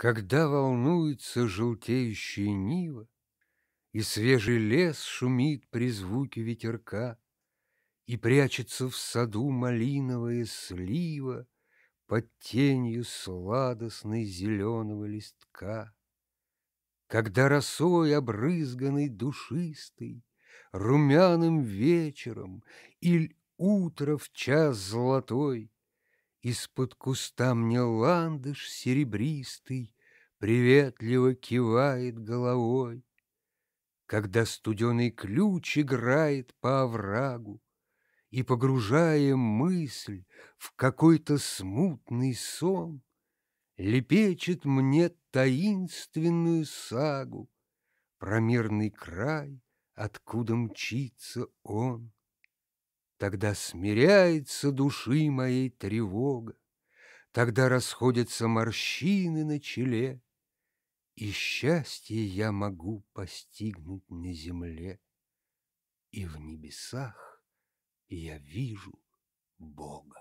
Когда волнуется желтеющая нива, И свежий лес шумит при звуке ветерка, И прячется в саду малиновая слива Под тенью сладостной зеленого листка. Когда росой обрызганный душистый, Румяным вечером или утро в час золотой, из-под куста мне ландыш серебристый Приветливо кивает головой. Когда студеный ключ играет по оврагу, И, погружая мысль в какой-то смутный сон, Лепечет мне таинственную сагу Про мирный край, откуда мчится он. Тогда смиряется души моей тревога, Тогда расходятся морщины на челе, И счастье я могу постигнуть на земле, И в небесах я вижу Бога.